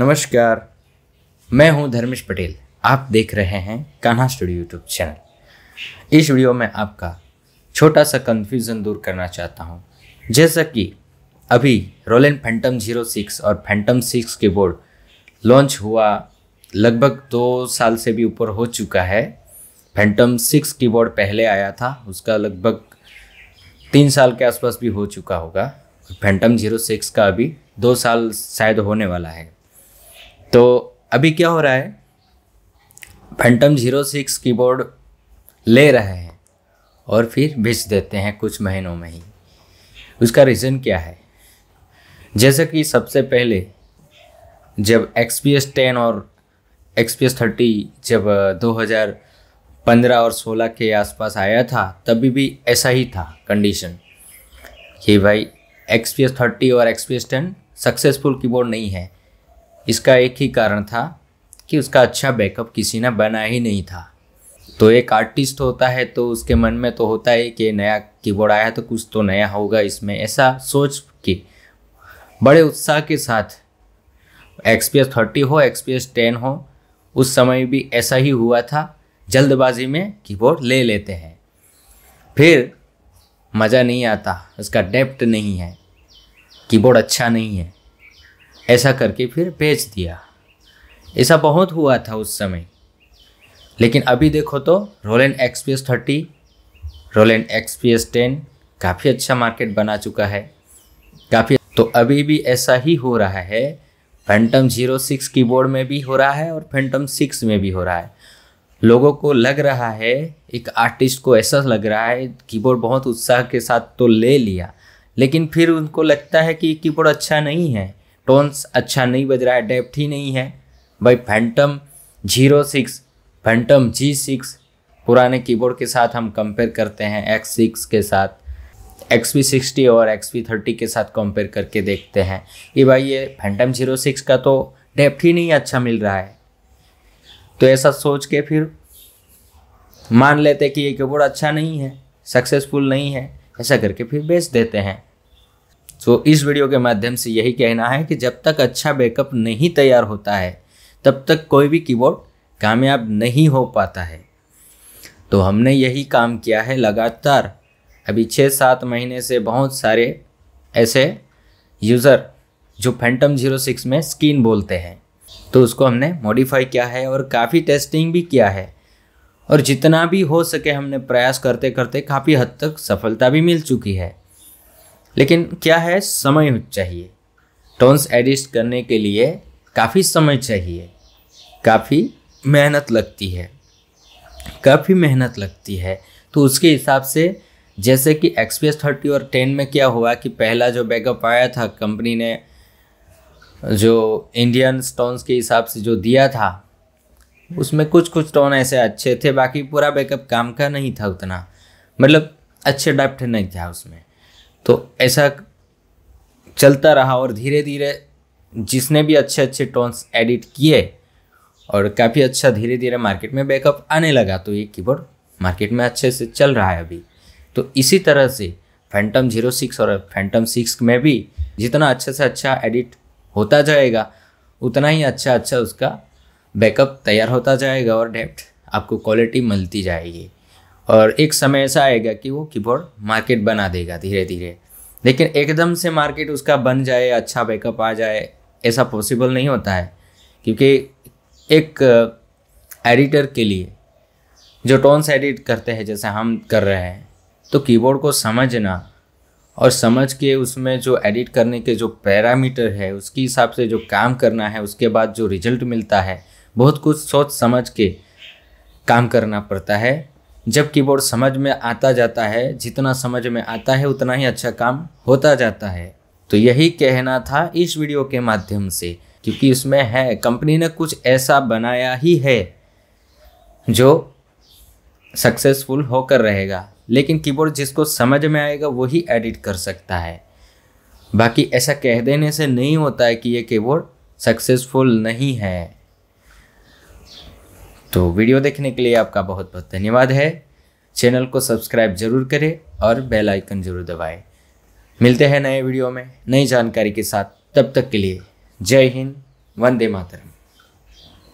नमस्कार मैं हूं धर्मेश पटेल आप देख रहे हैं कान्हा स्टूडियो यूट्यूब चैनल इस वीडियो में आपका छोटा सा कन्फ्यूज़न दूर करना चाहता हूं जैसा कि अभी रोलेन फैंटम जीरो सिक्स और फैंटम सिक्स के बोर्ड लॉन्च हुआ लगभग दो साल से भी ऊपर हो चुका है फैंटम सिक्स कीबोर्ड पहले आया था उसका लगभग तीन साल के आसपास भी हो चुका होगा फैंटम जीरो सिक्स का अभी दो साल शायद होने वाला है तो अभी क्या हो रहा है फैंटम जीरो सिक्स कीबोर्ड ले रहे हैं और फिर बेच देते हैं कुछ महीनों में ही उसका रीज़न क्या है जैसे कि सबसे पहले जब एक्स पी एस टेन और एक्स पी एस थर्टी जब 2015 और 16 के आसपास आया था तभी भी ऐसा ही था कंडीशन कि भाई एक्स पी एस थर्टी और X P S ten successful keyboard नहीं है इसका एक ही कारण था कि उसका अच्छा बैकअप किसी ने बना ही नहीं था तो एक आर्टिस्ट होता है तो उसके मन में तो होता है कि नया कीबोर्ड आया तो कुछ तो नया होगा इसमें ऐसा सोच के बड़े उत्साह के साथ एक्स पी एस थर्टी हो एक्स पी एस टेन हो उस समय भी ऐसा ही हुआ था जल्दबाजी में कीबोर्ड ले लेते हैं फिर मज़ा नहीं आता उसका डेप्ट नहीं है कीबोर्ड अच्छा नहीं है ऐसा करके फिर बेच दिया ऐसा बहुत हुआ था उस समय लेकिन अभी देखो तो Roland X P S thirty Roland X P S ten काफ़ी अच्छा मार्केट बना चुका है काफ़ी तो अभी भी ऐसा ही हो रहा है फैंटम जीरो सिक्स कीबोर्ड में भी हो रहा है और फैंटम सिक्स में भी हो रहा है लोगों को लग रहा है एक आर्टिस्ट को ऐसा लग रहा है कीबोर्ड बहुत उत्साह के साथ तो ले लिया लेकिन फिर उनको लगता है कि कीबोर्ड अच्छा नहीं है टोन्स अच्छा नहीं बज रहा है डेप्थ ही नहीं है भाई Phantom zero six Phantom G six पुराने कीबोर्ड के साथ हम कंपेयर करते हैं एक्स सिक्स के साथ एक्स पी सिक्सटी और एक्स पी थर्टी के साथ कंपेयर करके देखते हैं कि भाई ये फैंटम जीरो सिक्स का तो डेप्थ ही नहीं अच्छा मिल रहा है तो ऐसा सोच के फिर मान लेते कि ये कीबोर्ड अच्छा नहीं है सक्सेसफुल नहीं है ऐसा करके फिर बेच देते हैं सो इस वीडियो के माध्यम से यही कहना है कि जब तक अच्छा बैकअप नहीं तैयार होता है तब तक कोई भी कीबोर्ड कामयाब नहीं हो पाता है तो हमने यही काम किया है लगातार अभी छः सात महीने से बहुत सारे ऐसे यूज़र जो फैंटम जीरो सिक्स में स्किन बोलते हैं तो उसको हमने मॉडिफाई किया है और काफ़ी टेस्टिंग भी किया है और जितना भी हो सके हमने प्रयास करते करते काफ़ी हद तक सफलता भी मिल चुकी है लेकिन क्या है समय चाहिए टोन्स एडिस्ट करने के लिए काफ़ी समय चाहिए काफ़ी मेहनत लगती है काफ़ी मेहनत लगती है तो उसके हिसाब से जैसे कि एक्सपीएस थर्टी और टेन में क्या हुआ कि पहला जो बैकअप आया था कंपनी ने जो इंडियन स्टोन्स के हिसाब से जो दिया था उसमें कुछ कुछ स्टोन ऐसे अच्छे थे बाकी पूरा बैकअप काम का नहीं था उतना मतलब अच्छे डेप्थ नहीं था उसमें तो ऐसा चलता रहा और धीरे धीरे जिसने भी अच्छे अच्छे टोन्स एडिट किए और काफ़ी अच्छा धीरे धीरे मार्केट में बैकअप आने लगा तो ये कीबोर्ड मार्केट में अच्छे से चल रहा है अभी तो इसी तरह से फैंटम जीरो सिक्स और फैंटम सिक्स में भी जितना अच्छे से अच्छा एडिट होता जाएगा उतना ही अच्छा अच्छा उसका बैकअप तैयार होता जाएगा और डेप्थ आपको क्वालिटी मिलती जाएगी और एक समय ऐसा आएगा कि वो कीबोर्ड मार्केट बना देगा धीरे धीरे लेकिन एकदम से मार्केट उसका बन जाए अच्छा बैकअप आ जाए ऐसा पॉसिबल नहीं होता है क्योंकि एक एडिटर uh, के लिए जो टोन्स एडिट करते हैं जैसे हम कर रहे हैं तो कीबोर्ड को समझना और समझ के उसमें जो एडिट करने के जो पैरामीटर है उसके हिसाब से जो काम करना है उसके बाद जो रिजल्ट मिलता है बहुत कुछ सोच समझ के काम करना पड़ता है जब कीबोर्ड समझ में आता जाता है जितना समझ में आता है उतना ही अच्छा काम होता जाता है तो यही कहना था इस वीडियो के माध्यम से क्योंकि इसमें है कंपनी ने कुछ ऐसा बनाया ही है जो सक्सेसफुल होकर रहेगा लेकिन कीबोर्ड जिसको समझ में आएगा वही एडिट कर सकता है बाकी ऐसा कह देने से नहीं होता है कि ये कीबोर्ड सक्सेसफुल नहीं है तो वीडियो देखने के लिए आपका बहुत बहुत धन्यवाद है चैनल को सब्सक्राइब जरूर करें और बेल आइकन जरूर दबाएं मिलते हैं नए वीडियो में नई जानकारी के साथ तब तक के लिए जय हिंद वंदे मातरम